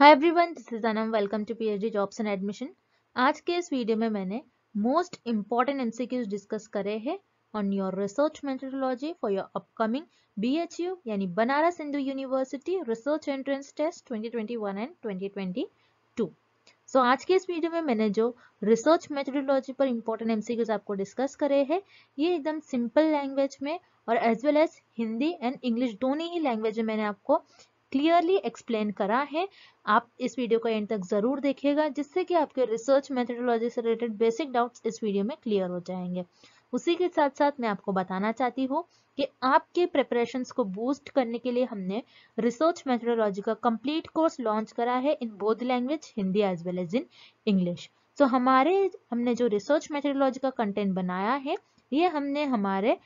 Hi everyone this is Anam welcome to PhD jobs and admission आज के इस video में मैंने मोस्ट इंपॉर्टेंट एमसीक्यूज डिस्कस करे हैं on your research methodology for your upcoming BHU यानी Banaras Hindu university research entrance test 2021 and 2022 so so, आज के इस वीडियो में मैंने जो रिसर्च मेथडोलॉजी पर इंपॉर्टेंट एमसीक्यूज आपको डिस्कस करे हैं ये एकदम सिंपल लैंग्वेज में और as well as Hindi and English दोनों ही लैंग्वेज में मैंने आपको क्लियरली एक्सप्लेन करा है आप इस वीडियो को एंड तक ज़रूर देखिएगा जिससे कि आपके रिसर्च मेथडोलॉजी से रिलेटेड बेसिक डाउट्स इस वीडियो में क्लियर हो जाएंगे उसी के साथ साथ मैं आपको बताना चाहती हूँ कि आपके प्रिपरेशंस को बूस्ट करने के लिए हमने रिसर्च मेथडोलॉजी का कंप्लीट कोर्स लॉन्च करा है in both language Hindi as well as in English तो हमारे हमने जो रिसर्च मेथडोलॉजी का कंटेंट बनाया है ये हमने हमारे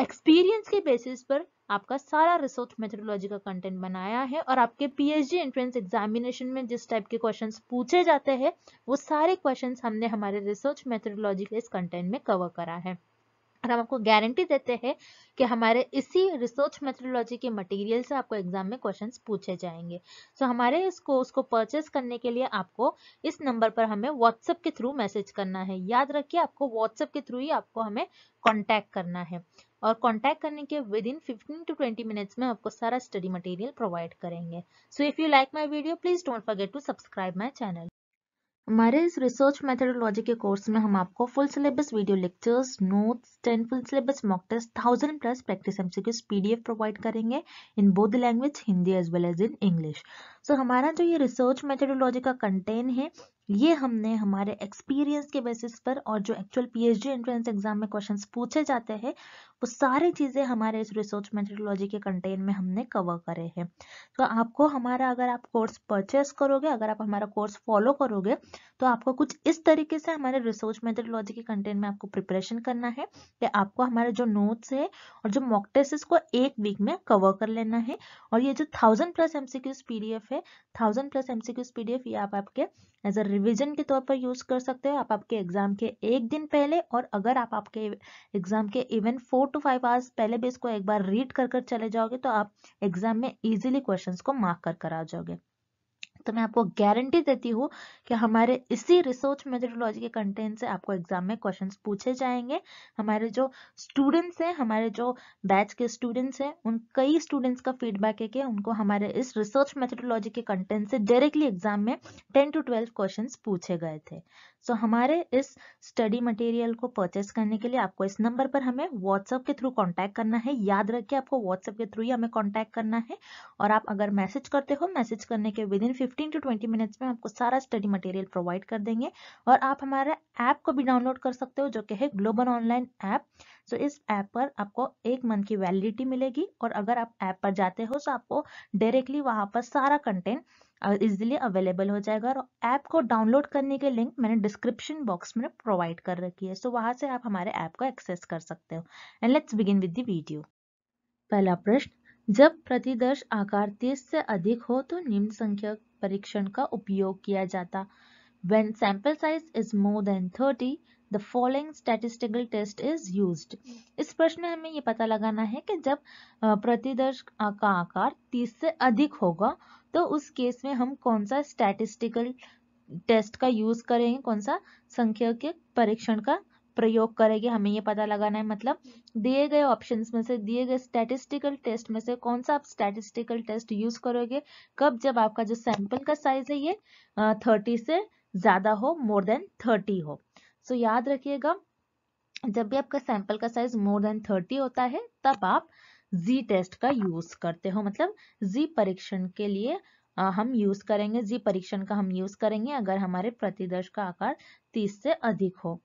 एक्सपीरियंस के बेसिस पर आपका सारा रिसोर्स मेथडोलॉजी का कंटेंट बनाया है और आपके पीएचडी एंट्रेंस एग्जामिनेशन में जिस टाइप के क्वेश्चंस पूछे जाते हैं वो सारे क्वेश्चंस हमने हमारे रिसर्च मेथडोलॉजी के इस कंटेंट में कवर करा है और हम आपको गारंटी देते हैं कि हमारे इसी रिसर्च मेथडोलॉजी के मटेरियल से आपको एग्जाम में क्वेश्चंस पूछे जाएंगे सो so, हमारे इस कोर्स को परचेस करने के लिए आपको इस नंबर पर हमें व्हाट्सएप के थ्रू मैसेज करना है याद रखिए आपको व्हाट्सएप के थ्रू ही आपको हमें कॉन्टैक्ट करना है और कांटेक्ट करने के within fifteen to twenty minutes में आपको सारा स्टडी मटेरियल प्रोवाइड करेंगे so if you like my video please don't forget to subscribe my channel हमारे इस रिसर्च मेथडोलॉजी के कोर्स में हम आपको full syllabus video lectures notes ten full syllabus mock test thousand plus practice MCQs PDF provide करेंगे in both language Hindi as well as in English so हमारा जो ये रिसर्च मेथडोलॉजी का कंटेंट है ये हमने हमारे एक्सपीरियंस के बेसिस पर और जो एक्चुअल पीएचडी एंट्रेंस एग्जाम में क्वेश्चंस पूछे जाते हैं वो सारी चीज़ें हमारे इस रिसर्च मेथडोलॉजी के कंटेन में हमने कवर करे हैं तो आपको हमारा अगर आप कोर्स परचेस करोगे अगर आप हमारा कोर्स फॉलो करोगे तो आपको कुछ इस तरीके से हमारे रिसर्च मेथडोलॉजी के कंटेन में आपको प्रिपरेशन करना है कि आपको हमारे जो नोट्स है और जो मॉक टेस्ट को एक वीक में कवर कर लेना है और ये जो थाउजेंड प्लस एमसीक्यूज पीडीएफ है थाउजेंड प्लस एमसीक्यूज पीडीएफ ये आप आपके एज अ रिविजन के तौर पर यूज कर सकते हो आप आपके एग्जाम के एक दिन पहले और अगर आप आपके एग्जाम के even four to five hours पहले भी इसको एक बार रीड कर कर चले जाओगे तो आप एग्जाम में इजिली क्वेश्चन को मार्क कर कर आ जाओगे तो मैं आपको गारंटी देती हूँ कि हमारे इसी रिसर्च मेथडोलॉजी के कंटेंट से आपको एग्जाम में क्वेश्चंस पूछे जाएंगे हमारे जो स्टूडेंट्स हैं हमारे जो बैच के स्टूडेंट्स हैं उन कई स्टूडेंट्स का फीडबैक है कि उनको हमारे इस रिसर्च मेथडोलॉजी के कंटेंट से डायरेक्टली एग्जाम में टेन टू ट्वेल्व क्वेश्चन पूछे गए थे सो so, हमारे इस स्टडी मटेरियल को परचेस करने के लिए आपको इस नंबर पर हमें व्हाट्सएप के थ्रू कांटेक्ट करना है याद रखिए आपको व्हाट्सएप के थ्रू ही हमें कांटेक्ट करना है और आप अगर मैसेज करते हो मैसेज करने के within fifteen to twenty minutes में आपको सारा स्टडी मटेरियल प्रोवाइड कर देंगे और आप हमारे ऐप को भी डाउनलोड कर सकते हो जो कि है ग्लोबल ऑनलाइन ऐप सो इस ऐप पर आपको एक मंथ की वैलिडिटी मिलेगी और अगर आप ऐप पर जाते हो तो आपको डायरेक्टली वहाँ पर सारा कंटेंट इजिली अवेलेबल हो जाएगा और ऐप को डाउनलोड करने के लिंक मैंने डिस्क्रिप्शन बॉक्स में प्रोवाइड कर रखी है सो so, वहां से आप हमारे ऐप को एक्सेस कर सकते हो and let's begin with the video पहला प्रश्न जब प्रतिदर्श आकार तीस से अधिक हो तो निम्न संख्या परीक्षण का उपयोग किया जाता when sample size is more than thirty the following statistical test is use इस प्रश्न में हमें ये पता लगाना है कि जब प्रतिदर्श का आकार 30 से अधिक होगा तो उस केस में हम कौन सा स्टैटिस्टिकल टेस्ट का यूज़ करेंगे कौन सा संख्या के परीक्षण का प्रयोग करेंगे हमें ये पता लगाना है मतलब दिए गए ऑप्शंस में से दिए गए स्टैटिस्टिकल टेस्ट में से कौन सा आप स्टैटिस्टिकल टेस्ट यूज करोगे कब जब आपका जो सैंपल का साइज है ये थर्टी से ज्यादा हो मोर देन थर्टी हो सो याद रखिएगा जब भी आपका सैंपल का साइज मोर देन थर्टी होता है तब आप जी टेस्ट का यूज करते हो मतलब जी परीक्षण के लिए हम यूज करेंगे जी परीक्षण का हम यूज करेंगे अगर हमारे प्रतिदर्श का आकार 30 से अधिक हो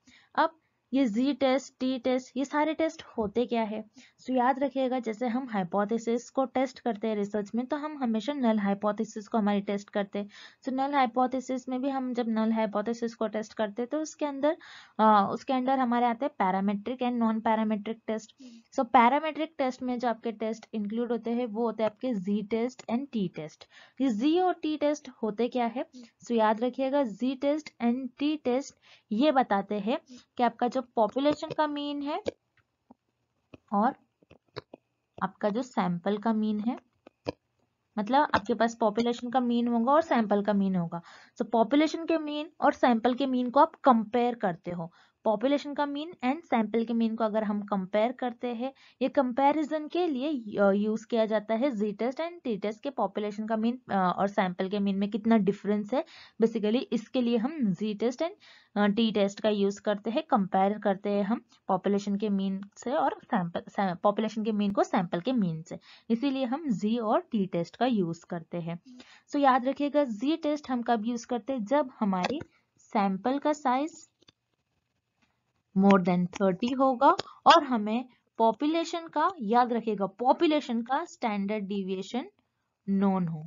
अब ये जी टेस्ट टी टेस्ट ये सारे टेस्ट होते क्या है सो so, याद रखिएगा जैसे हम हाइपोथेसिस को टेस्ट करते हैं रिसर्च में तो हम हमेशा नल हाइपोथेसिस को हमारी टेस्ट करते हैं सो नल हाइपोथेसिस में भी हम जब नल हाइपोथेसिस को टेस्ट करते हैं तो उसके अंदर आ, उसके अंदर हमारे आते हैं parametric and non parametric test so parametric test में जो आपके टेस्ट इंक्लूड होते हैं वो होते हैं आपके Z test and T test ये जी और टी टेस्ट होते क्या है सो so, याद रखिएगा Z test and T test ये बताते हैं कि आपका जो पॉपुलेशन का मीन है और आपका जो सैंपल का मीन है मतलब आपके पास पॉपुलेशन का मीन होगा और सैंपल का मीन होगा सो पॉपुलेशन के मीन और सैंपल के मीन को आप कंपेयर करते हो पॉपुलेशन का मीन एंड सैंपल के मीन को अगर हम कंपेयर करते हैं ये कंपैरिजन के लिए यूज किया जाता है Z test and T test के पॉपुलेशन का मीन और सैंपल के मीन में कितना डिफरेंस है बेसिकली इसके लिए हम Z test and T test का यूज करते हैं कंपेयर करते हैं हम पॉपुलेशन के मीन से और सैंपल पॉपुलेशन के मीन को सैंपल के मीन से इसीलिए हम जी और टी टेस्ट का यूज करते हैं सो so, याद रखिएगा जी टेस्ट हम कब यूज करते हैं जब हमारी सैंपल का साइज मोर देन थर्टी होगा और हमें पॉपुलेशन का याद रखेगा पॉपुलेशन का स्टैंडर्ड डिविएशन नोन हो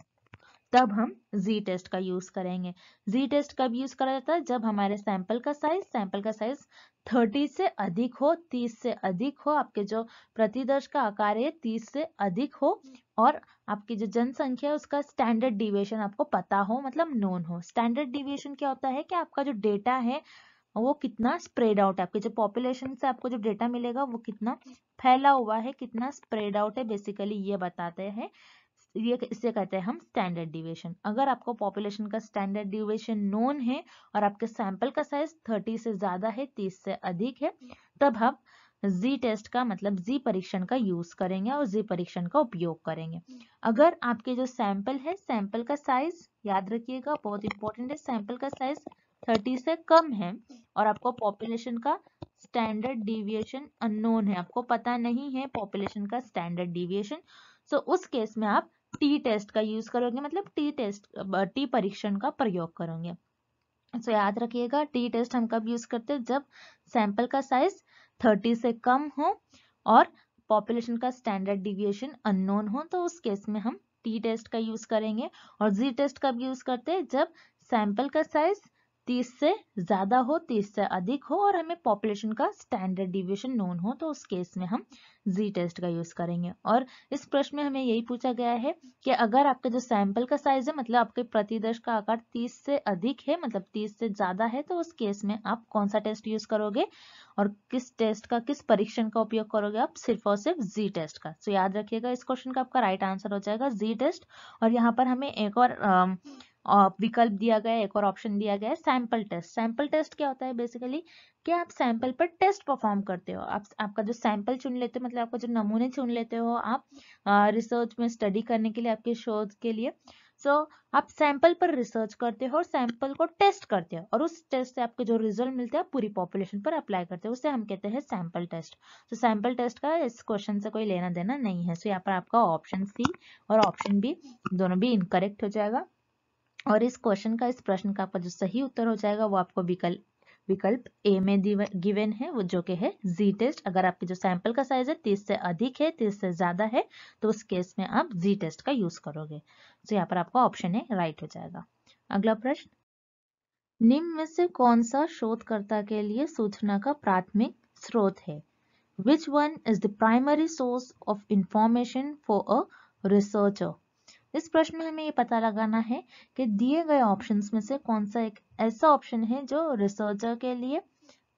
तब हम जी टेस्ट का यूज करेंगे जी टेस्ट कब यूज करा जाता है जब हमारे सैंपल का साइज सैंपल का साइज 30 से अधिक हो 30 से अधिक हो आपके जो प्रतिदर्श का आकार है 30 से अधिक हो और आपकी जो जनसंख्या है उसका स्टैंडर्ड डिविएशन आपको पता हो मतलब नोन हो स्टैंडर्ड डिविएशन क्या होता है कि आपका जो डेटा है वो कितना स्प्रेड आउट है आपके जो पॉपुलेशन से आपको जो डेटा मिलेगा वो कितना फैला हुआ है कितना स्प्रेड आउट है बेसिकली ये बताते हैं ये इसे कहते हैं हम स्टैंडर्ड डिवेशन अगर आपको पॉपुलेशन का स्टैंडर्ड डिवेशन नोन है और आपके सैंपल का साइज थर्टी से ज्यादा है तीस से अधिक है तब हम जी टेस्ट का मतलब जी परीक्षण का यूज करेंगे और जी परीक्षण का उपयोग करेंगे अगर आपके जो सैंपल है सैंपल का साइज याद रखिएगा बहुत इंपॉर्टेंट है सैंपल का साइज थर्टी से कम है और आपको पॉपुलेशन का स्टैंडर्ड डिविएशन अननोन है आपको पता नहीं है पॉपुलेशन का स्टैंडर्ड डिविएशन सो उस केस में आप टी टेस्ट का यूज करोगे मतलब टी टेस्ट टी परीक्षण का प्रयोग करोगे सो याद रखिएगा टी टेस्ट हम कब यूज करते हैं जब सैंपल का साइज थर्टी से कम हो और पॉपुलेशन का स्टैंडर्ड डिविएशन अननोन हो तो उस केस में हम टी टेस्ट का यूज करेंगे और जी टेस्ट कब यूज करते हैं जब सैंपल का साइज तीस से ज्यादा हो तीस से अधिक हो और हमें पॉपुलेशन का स्टैंडर्ड डिविएशन नोन हो तो उस केस में हम जी टेस्ट का यूज करेंगे और इस प्रश्न में हमें यही पूछा गया है कि अगर आपका जो सैंपल का साइज है मतलब आपके प्रतिदर्श का आकार तीस से अधिक है मतलब तीस से ज्यादा है तो उस केस में आप कौन सा टेस्ट यूज करोगे और किस टेस्ट का किस परीक्षण का उपयोग करोगे आप सिर्फ और सिर्फ जी टेस्ट का सो याद रखिएगा इस क्वेश्चन का आपका राइट आंसर हो जाएगा जी टेस्ट और यहाँ पर हमें एक और विकल्प दिया गया एक और ऑप्शन दिया गया है सैंपल टेस्ट सैंपल टेस्ट क्या होता है बेसिकली कि आप सैंपल पर टेस्ट परफॉर्म करते हो आप आपका जो सैंपल चुन लेते हो मतलब आपका जो नमूने चुन लेते हो आप रिसर्च में स्टडी करने के लिए आपके शोध के लिए सो so, आप सैंपल पर रिसर्च करते हो और सैंपल को टेस्ट करते हो और उस टेस्ट से आपके जो रिजल्ट मिलते हैं पूरी पॉपुलेशन पर अप्लाई करते हो उसे हम कहते हैं सैंपल टेस्ट तो सैंपल टेस्ट का इस क्वेश्चन से कोई लेना देना नहीं है सो so, यहाँ पर आपका ऑप्शन सी और ऑप्शन बी दोनों भी इनकरेक्ट हो जाएगा और इस क्वेश्चन का इस प्रश्न का आपका जो सही उत्तर हो जाएगा वो आपको विकल्प विकल्प ए में गिवन है वो जो के है जी टेस्ट अगर आपके जो सैंपल का साइज है तीस से अधिक है तीस से ज्यादा है तो उस केस में आप जी टेस्ट का यूज करोगे तो यहाँ पर आपका ऑप्शन है राइट हो जाएगा अगला प्रश्न निम्न में से कौन सा शोधकर्ता के लिए सूचना का प्राथमिक स्रोत है which one is the primary source of information for a researcher इस प्रश्न में हमें ये पता लगाना है कि दिए गए ऑप्शंस में से कौन सा एक ऐसा ऑप्शन है जो रिसर्चर के लिए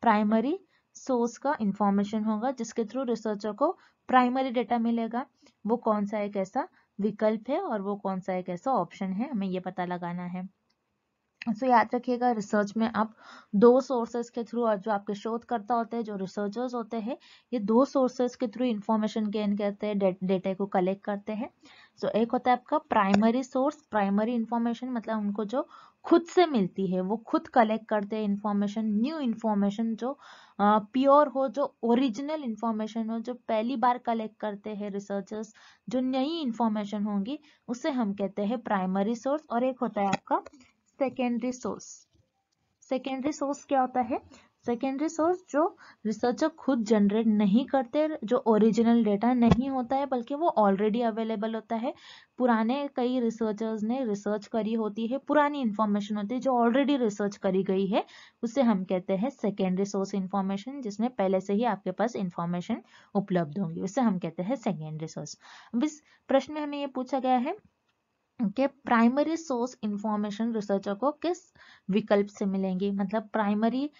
प्राइमरी सोर्स का इंफॉर्मेशन होगा जिसके थ्रू रिसर्चर को प्राइमरी डेटा मिलेगा वो कौन सा एक ऐसा विकल्प है और वो कौन सा एक ऐसा ऑप्शन है हमें ये पता लगाना है सो याद रखिएगा रिसर्च में आप दो सोर्सेज के थ्रू और जो आपके शोधकर्ता होते हैं जो रिसर्चर्स होते हैं ये दो सोर्सेज के थ्रू इन्फॉर्मेशन गेन करते हैं डेटा को कलेक्ट करते हैं सो so, एक होता है आपका प्राइमरी सोर्स प्राइमरी इन्फॉर्मेशन मतलब उनको जो खुद से मिलती है वो खुद कलेक्ट करते हैं इन्फॉर्मेशन न्यू इन्फॉर्मेशन जो प्योर हो जो ओरिजिनल इन्फॉर्मेशन हो जो पहली बार कलेक्ट करते हैं रिसर्चर्स जो नई इन्फॉर्मेशन होंगी उसे हम कहते हैं प्राइमरी सोर्स और एक होता है आपका सेकेंडरी सोर्स सेकेंडरी सोर्स क्या होता है सेकेंडरी सोर्स जो रिसर्चर खुद जनरेट नहीं करते जो ओरिजिनल डेटा नहीं होता है बल्कि वो ऑलरेडी अवेलेबल होता है पुराने कई रिसर्चर्स ने रिसर्च करी होती है पुरानी इन्फॉर्मेशन होती है जो ऑलरेडी रिसर्च करी गई है उसे हम कहते हैं सेकेंडरी सोर्स इन्फॉर्मेशन जिसमें पहले से ही आपके पास इन्फॉर्मेशन उपलब्ध होगी उसे हम कहते हैं सेकेंडरी सोर्स अब इस प्रश्न में हमें ये पूछा गया है के प्राइमरी सोर्स इंफॉर्मेशन रिसर्चर को किस विकल्प से मिलेंगी मतलब प्राइमरी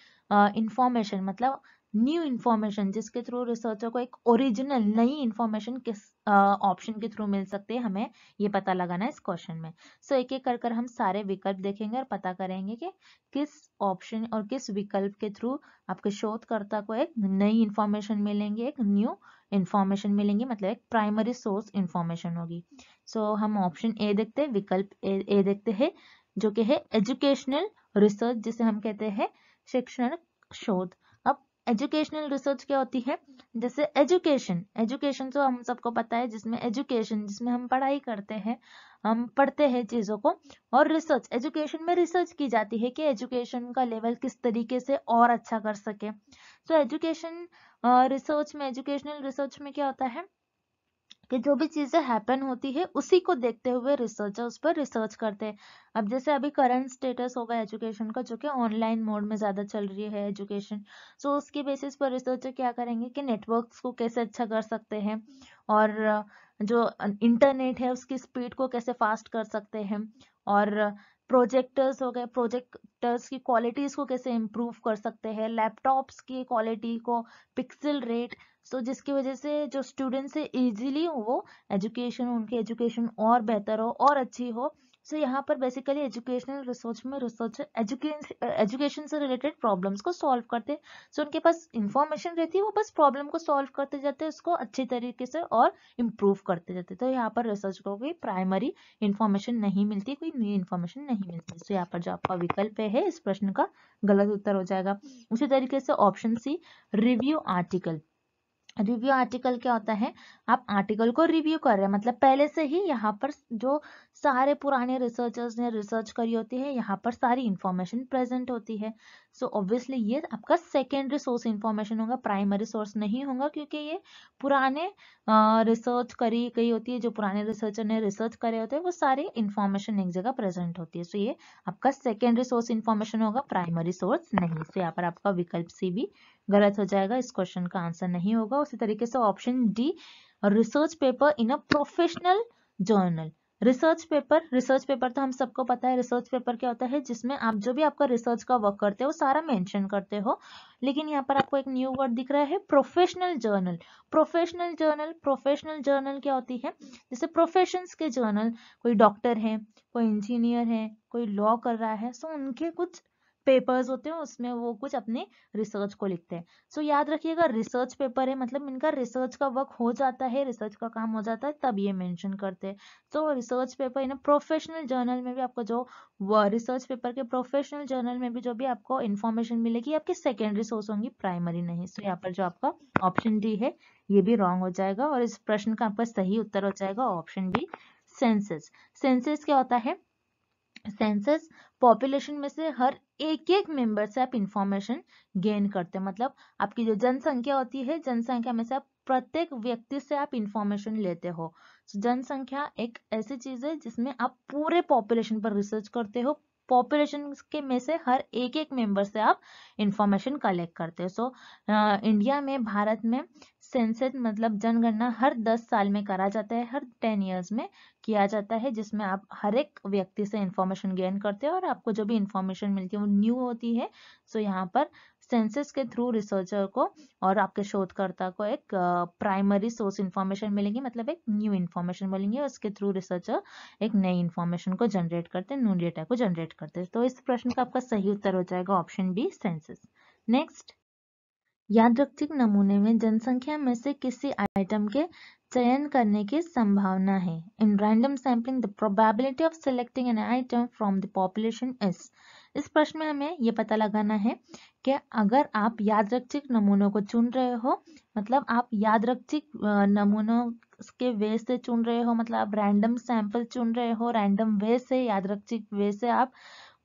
इंफॉर्मेशन मतलब न्यू इन्फॉर्मेशन जिसके थ्रू रिसर्चर को एक ओरिजिनल नई इंफॉर्मेशन किस ऑप्शन के थ्रू मिल सकते हैं हमें ये पता लगाना है इस क्वेश्चन में सो so, एक एक कर कर हम सारे विकल्प देखेंगे और पता करेंगे कि किस ऑप्शन और किस विकल्प के थ्रू आपके शोधकर्ता को एक नई इंफॉर्मेशन मिलेंगे एक न्यू इन्फॉर्मेशन मिलेंगी मतलब एक प्राइमरी सोर्स इन्फॉर्मेशन होगी सो so, हम ऑप्शन ए देखते हैं विकल्प ए, ए देखते हैं जो कि है एजुकेशनल रिसर्च जिसे हम कहते हैं शिक्षण शोध अब एजुकेशनल रिसर्च क्या होती है जैसे एजुकेशन एजुकेशन तो हम सबको पता है जिसमें एजुकेशन जिसमें हम पढ़ाई करते हैं हम पढ़ते हैं चीज़ों को और रिसर्च एजुकेशन में रिसर्च की जाती है कि एजुकेशन का लेवल किस तरीके से और अच्छा कर सके सो so, एजुकेशन रिसर्च में एजुकेशनल रिसर्च में क्या होता है कि जो भी चीज़ें हैपन होती है उसी को देखते हुए रिसर्चर उस पर रिसर्च करते हैं अब जैसे अभी करंट स्टेटस होगा एजुकेशन का जो कि ऑनलाइन मोड में ज़्यादा चल रही है एजुकेशन सो so, उसके बेसिस पर रिसर्चर क्या करेंगे कि नेटवर्क्स को कैसे अच्छा कर सकते हैं और जो इंटरनेट है उसकी स्पीड को कैसे फास्ट कर सकते हैं और प्रोजेक्टर्स हो गए प्रोजेक्टर्स की क्वालिटीज़ को कैसे इम्प्रूव कर सकते हैं लैपटॉप्स की क्वालिटी को पिक्सल रेट सो so, जिसकी वजह से जो स्टूडेंट्स है इजिली वो एजुकेशन उनकी एजुकेशन और बेहतर हो और अच्छी हो सो so, यहाँ पर बेसिकली एजुकेशनल रिसर्च में रिसर्चर एजुकेशन से रिलेटेड प्रॉब्लम्स को सॉल्व करते सो so, उनके पास इंफॉर्मेशन रहती है वो बस प्रॉब्लम को सॉल्व करते जाते हैं उसको अच्छे तरीके से और इम्प्रूव करते जाते तो यहाँ पर रिसर्च को कोई प्राइमरी इन्फॉर्मेशन नहीं मिलती कोई न्यू इन्फॉर्मेशन नहीं मिलती सो so, यहाँ पर जो आपका विकल्प है इस प्रश्न का गलत उत्तर हो जाएगा उसी तरीके से option C review article review article क्या होता है आप आर्टिकल को रिव्यू कर रहे हैं मतलब पहले से ही यहाँ पर जो सारे पुराने रिसर्चर्स ने रिसर्च करी होती है यहाँ पर सारी इंफॉर्मेशन प्रेजेंट होती है सो ऑब्वियसली ये आपका सेकेंडरी सोर्स इन्फॉर्मेशन होगा प्राइमरी सोर्स नहीं होगा क्योंकि ये पुराने रिसर्च करी गई होती है जो पुराने रिसर्चर ने रिसर्च करे होते हैं वो सारी इन्फॉर्मेशन एक जगह प्रेजेंट होती है सो so, ये आपका सेकेंडरी सोर्स इन्फॉर्मेशन होगा प्राइमरी सोर्स नहीं सो so, यहाँ पर आपका विकल्प सी भी गलत हो जाएगा इस क्वेश्चन का आंसर नहीं होगा उसी तरीके से option D research paper in a professional journal research paper research paper तो हम सबको पता है रिसर्च पेपर क्या होता है जिसमें आप जो भी आपका रिसर्च का वर्क करते हो सारा मेंशन करते हो लेकिन यहाँ पर आपको एक न्यू वर्ड दिख रहा है professional journal professional journal professional journal क्या होती है जैसे प्रोफेशंस के जर्नल कोई डॉक्टर है कोई इंजीनियर है कोई लॉ कर रहा है सो उनके कुछ पेपर्स होते हैं उसमें वो कुछ अपने रिसर्च को लिखते हैं सो so, याद रखिएगा रिसर्च पेपर है मतलब इनका रिसर्च का वर्क हो जाता है रिसर्च का काम हो जाता है तब ये मेंशन करते हैं so so, research paper in professional journal में भी आपको जो रिसर्च पेपर के प्रोफेशनल जर्नल में भी जो भी आपको इन्फॉर्मेशन मिलेगी आपकी सेकेंडरी सोर्स होंगी प्राइमरी नहीं सो so, यहाँ पर जो आपका ऑप्शन डी है ये भी रॉन्ग हो जाएगा और इस प्रश्न का आपका सही उत्तर हो जाएगा ऑप्शन बी सेंसेस सेंसेस क्या होता है सेंसस पॉपुलेशन में से हर एक एक मेंबर से आप इंफॉर्मेशन गेन करते हैं मतलब आपकी जो जनसंख्या होती है जनसंख्या में से आप प्रत्येक व्यक्ति से आप इंफॉर्मेशन लेते हो so, तो जनसंख्या एक ऐसी चीज है जिसमें आप पूरे पॉपुलेशन पर रिसर्च करते हो पॉपुलेशन के में से हर एक एक मेंबर से आप इंफॉर्मेशन कलेक्ट करते हो सो इंडिया में भारत में सेंसेट मतलब जनगणना हर दस साल में करा जाता है हर टेन ईयर्स में किया जाता है जिसमें आप हर एक व्यक्ति से इन्फॉर्मेशन गेन करते हैं और आपको जो भी इन्फॉर्मेशन मिलती है वो न्यू होती है सो यहाँ पर सेंसस के थ्रू रिसर्चर को और आपके शोधकर्ता को एक प्राइमरी सोर्स इन्फॉर्मेशन मिलेगी मतलब एक न्यू इन्फॉर्मेशन मिलेंगी और उसके थ्रू रिसर्चर एक नई इन्फॉर्मेशन को जनरेट करते हैं न्यू डेटा को जनरेट करते हैं तो इस प्रश्न का आपका सही उत्तर हो जाएगा ऑप्शन बी सेंसस नेक्स्ट यादृच्छिक नमूने में जनसंख्या में से किसी आइटम के चयन करने की संभावना है in random sampling the probability of selecting an item from the population is इस प्रश्न में हमें ये पता लगाना है कि अगर आप यादृच्छिक नमूनों को चुन रहे हो मतलब आप यादृच्छिक नमूनों के वे से चुन रहे हो मतलब आप रैंडम सैंपल चुन रहे हो रैंडम वे से यादृच्छिक वे से आप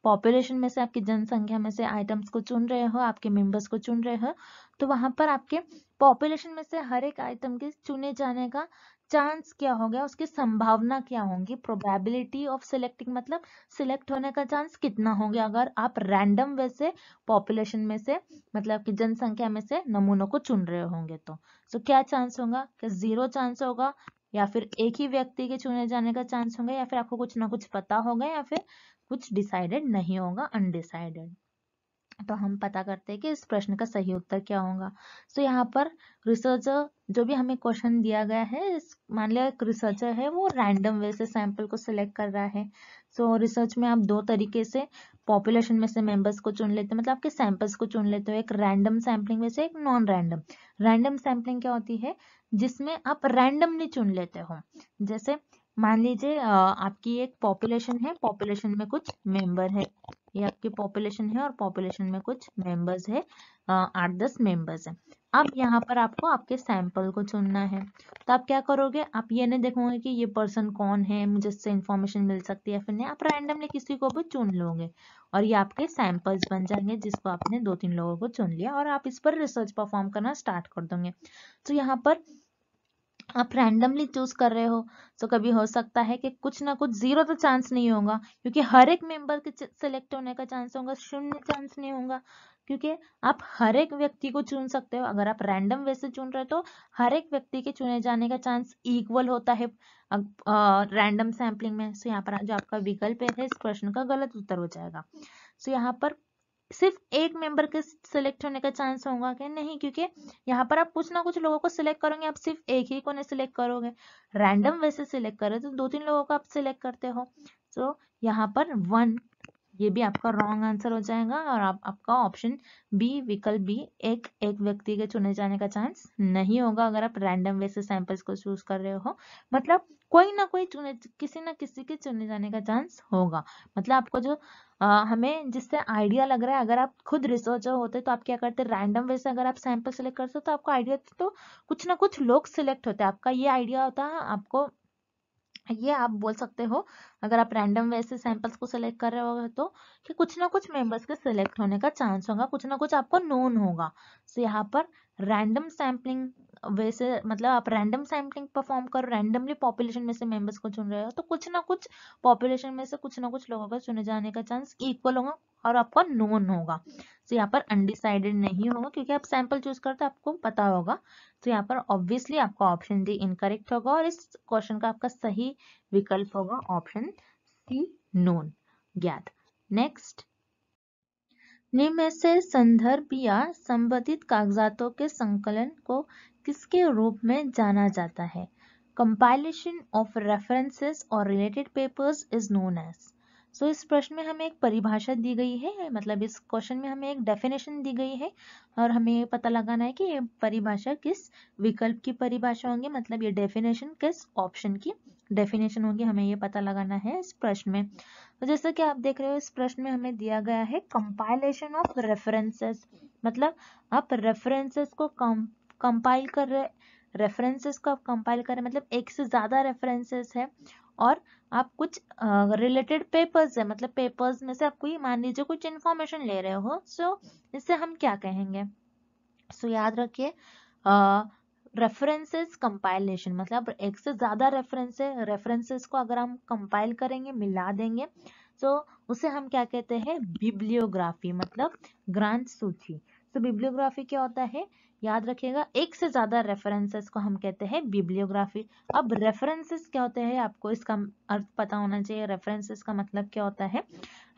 पॉपुलेशन में से आपकी जनसंख्या में से आइटम्स को चुन रहे हो आपके मेंबर्स को चुन रहे हो तो वहां पर आपके पॉपुलेशन में से हर एक आइटम के चुने जाने का चांस क्या हो गया उसकी संभावना क्या होगी प्रोबेबिलिटी ऑफ सिलेक्टिंग मतलब सिलेक्ट होने का चांस कितना हो गया अगर आप रैंडम वे से पॉपुलेशन में से मतलब कि जनसंख्या में से नमूनों को चुन रहे होंगे तो सो क्या चांस होगा कि जीरो चांस होगा या फिर एक ही व्यक्ति के चुने जाने का चांस होगा या फिर आपको कुछ ना कुछ पता होगा या फिर कुछ डिसाइडेड नहीं होगा अनडिसाइडेड तो हम पता करते हैं कि इस प्रश्न का सही उत्तर क्या होगा सो so, यहाँ पर रिसर्चर जो भी हमें क्वेश्चन दिया गया है मान लिया एक रिसर्चर है वो रैंडम वे से सैंपल को सिलेक्ट कर रहा है सो so, रिसर्च में आप दो तरीके से पॉपुलेशन में से मेंबर्स को चुन लेते हैं मतलब आपके सैंपल्स को चुन लेते हो एक रैंडम सैम्पलिंग में से एक नॉन रैंडम रैंडम सैम्पलिंग क्या होती है जिसमें आप रैंडमली चुन लेते हो जैसे मान लीजिए आपकी एक पॉपुलेशन है पॉपुलेशन में कुछ मेंबर है ये आपकी पॉपुलेशन है और पॉपुलेशन में कुछ मेंबर्स है आठ दस मेंबर्स है अब यहाँ पर आपको आपके सैंपल को चुनना है तो आप क्या करोगे आप ये नहीं देखोगे कि ये पर्सन कौन है मुझे इससे इन्फॉर्मेशन मिल सकती है फिर नहीं आप रैंडमली किसी को भी चुन लोगे और ये आपके सैंपल्स बन जाएंगे जिसको आपने दो तीन लोगों को चुन लिया और आप इस पर रिसर्च परफॉर्म करना स्टार्ट कर दोगे तो यहाँ पर आप रैंडमली चूज कर रहे हो तो कभी हो सकता है कि कुछ ना कुछ जीरो तो चांस नहीं होगा क्योंकि हर एक मेंबर के सिलेक्ट होने का चांस होगा शून्य चांस नहीं होगा क्योंकि आप हर एक व्यक्ति को चुन सकते हो अगर आप रैंडम वे से चुन रहे हो तो हर एक व्यक्ति के चुने जाने का चांस इक्वल होता है रैंडम सैम्पलिंग में सो यहाँ पर जो आपका विकल्प है इस प्रश्न का गलत उत्तर हो जाएगा सो यहाँ पर सिर्फ एक मेंबर के सिलेक्ट होने का चांस होगा कि नहीं क्योंकि यहाँ पर आप कुछ ना कुछ लोगों को सिलेक्ट करोगे आप सिर्फ एक ही को नहीं सिलेक्ट करोगे रैंडम वैसे सिलेक्ट करो तो दो तीन लोगों को आप सिलेक्ट करते हो तो यहाँ पर वन ये भी आपका रॉन्ग आंसर हो जाएगा और आप, आपका ऑप्शन बी विकल्प बी एक एक व्यक्ति के चुने जाने का चांस नहीं होगा अगर आप रैंडम वे से सैंपल्स को चूज कर रहे हो मतलब कोई ना कोई चुने किसी ना किसी के चुने जाने का चांस होगा मतलब आपको जो आ, हमें जिससे आइडिया लग रहा है अगर आप खुद रिसर्चर होते तो आप क्या करते रैंडम वे से अगर आप सैंपल सेलेक्ट करते तो आपको आइडिया तो कुछ ना कुछ लोग सिलेक्ट होते आपका ये आइडिया होता है आपको ये आप बोल सकते हो अगर आप रैंडम वैसे सैंपल्स को सिलेक्ट कर रहे हो तो कि कुछ ना कुछ मेंबर्स के सिलेक्ट होने का चांस होगा कुछ ना कुछ आपको नोन होगा सो यहाँ पर रैंडम सैम्पलिंग वैसे मतलब आप रैंडम सैम्पलिंग परफॉर्म करो रैंडमली पॉपुलेशन में से मेंबर्स को चुन रहे हो तो कुछ ना कुछ पॉपुलेशन में से कुछ ना कुछ लोगों का चुने जाने का चांस इक्वल होगा और आपका नोन होगा तो यहाँ पर अनडिसाइडेड नहीं होगा क्योंकि आप सैंपल चूज करते आपको पता होगा तो यहाँ पर ऑब्वियसली आपका ऑप्शन डी इनकरेक्ट होगा और इस क्वेश्चन का आपका सही विकल्प होगा ऑप्शन सी नोन ज्ञात नेक्स्ट निम्न से संदर्भ या संबंधित कागजातों के संकलन को किसके रूप में जाना जाता है कंपाइलेशन ऑफ रेफरेंसेस और related papers is known as so so, इस प्रश्न में हमें एक परिभाषा दी गई है मतलब इस क्वेश्चन में हमें एक डेफिनेशन दी गई है और हमें पता लगाना है कि ये परिभाषा किस विकल्प की परिभाषा होंगी मतलब ये डेफिनेशन किस ऑप्शन की डेफिनेशन होगी हमें ये पता लगाना है इस प्रश्न में तो जैसा कि आप देख रहे हो इस प्रश्न में हमें दिया गया है कंपाइलेशन ऑफ रेफरेंसेस मतलब आप रेफरेंसेस को कंपाइल कर रहे रेफरेंसेस को आप कंपाइल कर रहे मतलब एक से ज़्यादा रेफरेंसेस है और आप कुछ रिलेटेड पेपर्स है मतलब पेपर्स में से आपको ये मान लीजिए कुछ इन्फॉर्मेशन ले रहे हो सो so, इससे हम क्या कहेंगे सो so, याद रखिए रेफरेंसेस कंपाइलेशन मतलब एक से ज़्यादा रेफरेंस है रेफरेंसेस को अगर हम कंपाइल करेंगे मिला देंगे तो so, उसे हम क्या कहते हैं बिब्लियोग्राफी मतलब ग्रांथ सूची तो so, बिब्लियोग्राफी क्या होता है याद रखिएगा एक से ज़्यादा रेफरेंसेस को हम कहते हैं बिब्लियोग्राफी अब रेफरेंसेस क्या होते हैं आपको इसका अर्थ पता होना चाहिए रेफरेंसेस का मतलब क्या होता है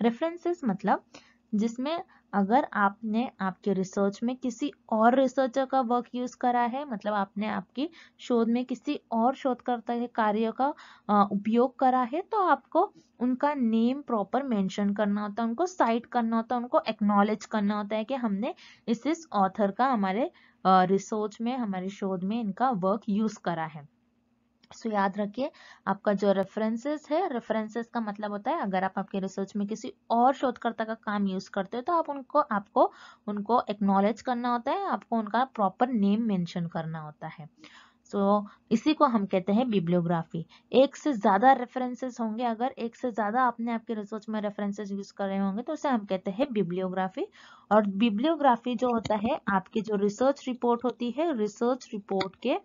रेफरेंसेस मतलब जिसमें अगर आपने आपके रिसर्च में किसी और रिसर्चर का वर्क यूज़ करा है मतलब आपने आपकी शोध में किसी और शोधकर्ता के कार्य का उपयोग करा है तो आपको उनका नेम प्रॉपर मेंशन करना होता है उनको साइट करना होता है उनको एक्नॉलेज करना होता है कि हमने इस इस ऑथर का हमारे रिसर्च में हमारे शोध में इनका वर्क यूज करा है सो so, याद रखिए आपका जो रेफरेंसेस है रेफरेंसेस का मतलब होता है अगर आप आपके रिसर्च में किसी और शोधकर्ता का काम यूज करते हो तो आप उनको आपको उनको एक्नॉलेज करना होता है आपको उनका प्रॉपर नेम मेंशन करना होता है सो so, इसी को हम कहते हैं बिब्लियोग्राफी एक से ज़्यादा रेफरेंसेस होंगे अगर एक से ज़्यादा आपने आपके रिसर्च में रेफरेंसेस यूज़ कर रहे होंगे तो उसे हम कहते हैं बिब्लियोग्राफी और बिब्लियोग्राफी जो होता है आपकी जो रिसर्च रिपोर्ट होती है रिसर्च रिपोर्ट के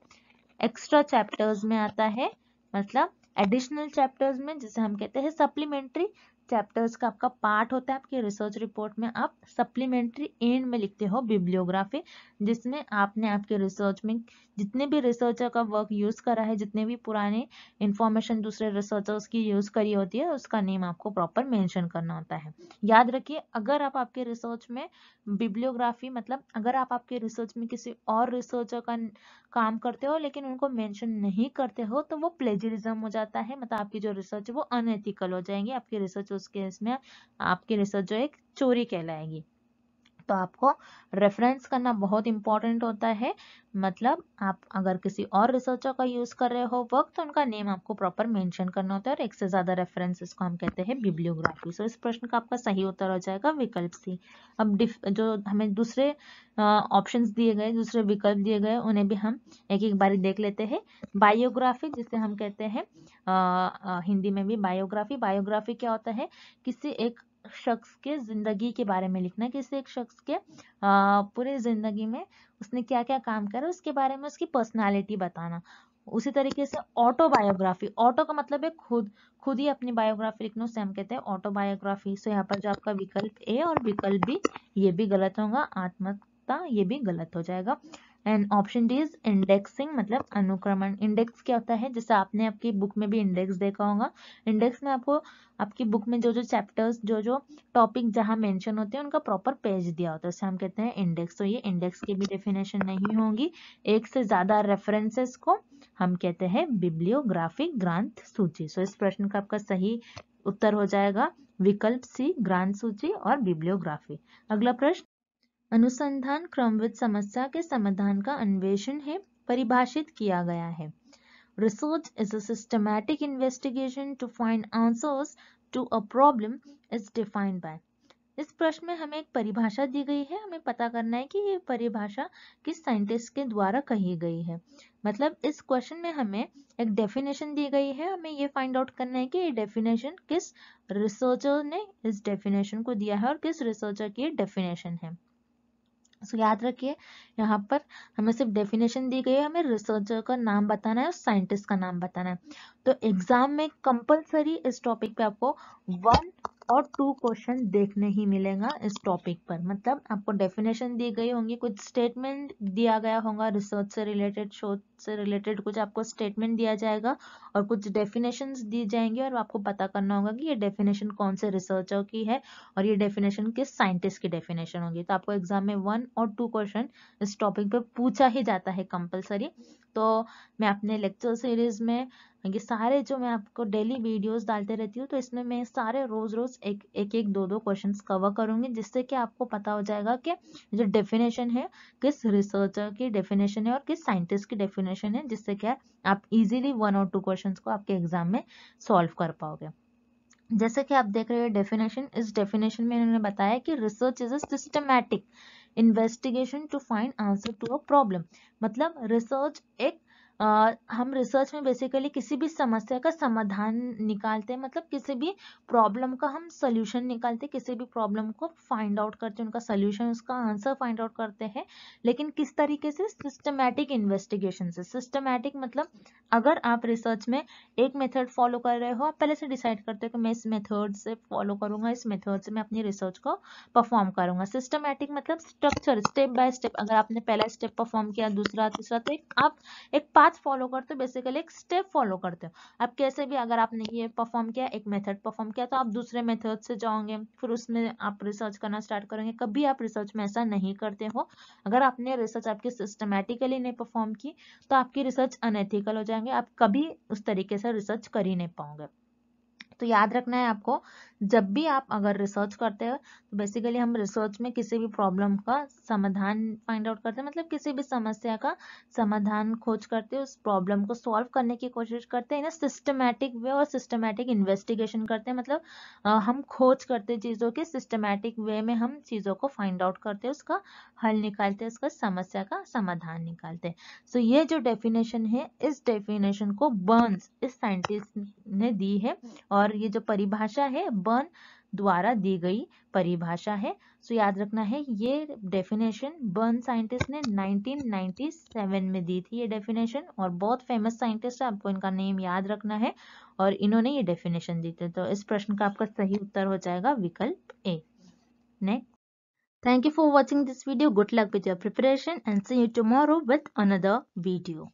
एक्स्ट्रा चैप्टर्स में आता है मतलब एडिशनल चैप्टर्स में जिसे हम कहते हैं सप्लीमेंट्री चैप्टर्स का आपका पार्ट होता है आपके रिसर्च रिपोर्ट में आप सप्लीमेंट्री एंड में लिखते हो बिब्लियोग्राफी जिसमें आपने आपके रिसर्च में जितने भी रिसर्चर का वर्क यूज़ करा है जितने भी पुराने इन्फॉर्मेशन दूसरे रिसर्चर्स की यूज़ करी होती है उसका नेम आपको प्रॉपर मेंशन करना होता है याद रखिए अगर आप आपके रिसर्च में बिब्लियोग्राफी मतलब अगर आप आपके रिसर्च में किसी और रिसर्चर का काम करते हो लेकिन उनको मेंशन नहीं करते हो तो वो प्लेजरिज्म हो जाता है मतलब आपकी जो रिसर्च है वो अनएथिकल हो जाएंगी आपकी रिसर्च उसके इसमें आपकी रिसर्च जो है चोरी कहलाएगी तो आपको रेफरेंस करना बहुत इंपॉर्टेंट होता है मतलब आप अगर किसी और रिसर्चर का यूज़ कर रहे हो वर्क तो उनका नेम आपको प्रॉपर मेंशन करना होता है और एक से ज़्यादा रेफरेंस को हम कहते हैं बिब्लियोग्राफी सो इस प्रश्न का आपका सही उत्तर हो जाएगा विकल्प सी अब डिफ जो हमें दूसरे ऑप्शंस दिए गए दूसरे विकल्प दिए गए उन्हें भी हम एक एक बारी देख लेते हैं बायोग्राफी जिसे हम कहते हैं हिंदी में भी बायोग्राफी बायोग्राफी क्या होता है किसी एक शख्स के ज़िंदगी के बारे में लिखना किसी एक शख्स के पूरे ज़िंदगी में उसने क्या क्या काम करा उसके बारे में उसकी पर्सनालिटी बताना उसी तरीके से ऑटोबायोग्राफी ऑटो का मतलब है खुद खुद ही अपनी बायोग्राफी लिखना उसे हम कहते हैं ऑटोबायोग्राफी सो यहाँ पर जो आपका विकल्प ए और विकल्प बी ये भी गलत होगा आत्मता ये भी गलत हो जाएगा and option D is indexing मतलब अनुक्रमण इंडेक्स क्या होता है जैसे आपने आपकी बुक में भी इंडेक्स देखा होगा इंडेक्स में आपको आपकी बुक में जो जो चैप्टर्स जो जो टॉपिक जहाँ मेंशन होते हैं उनका प्रॉपर पेज दिया होता है उससे हम कहते हैं इंडेक्स तो ये इंडेक्स की भी डेफिनेशन नहीं होगी एक से ज़्यादा रेफरेंसेस को हम कहते हैं बिब्लियोग्राफिक ग्रंथ सूची सो इस प्रश्न का आपका सही उत्तर हो जाएगा विकल्प सी ग्रांत सूची और बिब्लियोग्राफी अगला प्रश्न अनुसंधान क्रमविद समस्या के समाधान का अन्वेषण है परिभाषित किया गया है Research is a systematic investigation to find answers to a problem is defined by. इस प्रश्न में हमें एक परिभाषा दी गई है हमें पता करना है कि ये परिभाषा किस साइंटिस्ट के द्वारा कही गई है मतलब इस क्वेश्चन में हमें एक डेफिनेशन दी गई है हमें ये फाइंड आउट करना है कि ये डेफिनेशन किस रिसर्चर ने इस डेफिनेशन को दिया है और किस रिसर्चर की ये डेफिनेशन है सो याद रखिए यहाँ पर हमें सिर्फ डेफिनेशन दी गई है हमें रिसर्चर का नाम बताना है और साइंटिस्ट का नाम बताना है तो एग्जाम में कंपलसरी इस टॉपिक पे आपको वन और टू क्वेश्चन देखने ही मिलेगा इस टॉपिक पर मतलब आपको डेफिनेशन दी गई होंगी कुछ स्टेटमेंट दिया गया होगा रिसर्च से रिलेटेड शोध से रिलेटेड कुछ आपको स्टेटमेंट दिया जाएगा और कुछ डेफिनेशन दी जाएंगे और आपको पता करना होगा कि ये डेफिनेशन कौन से रिसर्चर की है और ये डेफिनेशन किस साइंटिस्ट की डेफिनेशन होगी तो आपको एग्जाम में वन और टू क्वेश्चन इस टॉपिक पर पूछा ही जाता है कंपल्सरी तो मैं अपने लेक्चर सीरीज में क्योंकि सारे जो मैं आपको डेली वीडियोस डालते रहती हूँ तो इसमें मैं सारे रोज़ रोज़ एक एक एक दो दो क्वेश्चंस कवर करूंगी जिससे कि आपको पता हो जाएगा कि जो डेफिनेशन है किस रिसर्चर की डेफिनेशन है और किस साइंटिस्ट की डेफिनेशन है जिससे क्या आप इजिली वन और टू क्वेश्चन को आपके एग्जाम में सॉल्व कर पाओगे जैसे कि आप देख रहे हो डेफिनेशन इस डेफिनेशन में इन्होंने बताया कि research is a systematic investigation to find answer to a problem मतलब रिसर्च एक हम रिसर्च में बेसिकली किसी भी समस्या का समाधान निकालते हैं मतलब किसी भी प्रॉब्लम का हम सोल्यूशन निकालते हैं किसी भी प्रॉब्लम को फाइंड आउट करते हैं उनका सोल्यूशन उसका आंसर फाइंड आउट करते हैं लेकिन किस तरीके से सिस्टमैटिक इन्वेस्टिगेशन से सिस्टमैटिक मतलब अगर आप रिसर्च में एक मेथड फॉलो कर रहे हो आप पहले से डिसाइड करते हो कि मैं इस मेथड से फॉलो करूंगा इस मेथड से मैं अपनी रिसर्च को परफॉर्म करूंगा सिस्टमैटिक मतलब स्ट्रक्चर स्टेप बाय स्टेप अगर आपने पहला स्टेप परफॉर्म किया दूसरा तीसरा तो एक आप एक पाथ पाथ फॉलो करते हो बेसिकली एक स्टेप फॉलो करते हो अब कैसे भी अगर आपने ये परफॉर्म किया एक मेथड परफॉर्म किया तो आप दूसरे मेथड से जाओगे फिर उसमें आप रिसर्च करना स्टार्ट करेंगे कभी आप रिसर्च में ऐसा नहीं करते हो अगर आपने रिसर्च आपकी सिस्टमेटिकली नहीं परफॉर्म की तो आपकी रिसर्च अनएथिकल हो जाएंगे आप कभी उस तरीके से रिसर्च कर ही नहीं पाओगे तो याद रखना है आपको जब भी आप अगर रिसर्च करते हो तो बेसिकली हम रिसर्च में किसी भी प्रॉब्लम का समाधान फाइंड आउट करते हैं मतलब किसी भी समस्या का समाधान खोज करते हैं उस प्रॉब्लम को सॉल्व करने की कोशिश करते हैं ना सिस्टमैटिक वे और सिस्टमैटिक इन्वेस्टिगेशन करते हैं मतलब आ, हम खोज करते चीज़ों के सिस्टमैटिक वे में हम चीज़ों को फाइंड आउट करते हैं उसका हल निकालते हैं उसका समस्या का समाधान निकालते हैं सो so, ये जो डेफिनेशन है इस डेफिनेशन को बर्न्स इस साइंटिस्ट ने दी है और ये जो परिभाषा है बर्न द्वारा दी गई परिभाषा है सो so, याद रखना है ये डेफिनेशन बर्न साइंटिस्ट ने 1997 में दी थी ये डेफिनेशन और बहुत फेमस साइंटिस्ट है आपको इनका नेम याद रखना है और इन्होंने ये डेफिनेशन दी थी तो इस प्रश्न का आपका सही उत्तर हो जाएगा विकल्प A next thank you for watching this video good luck with your preparation and see you tomorrow with another video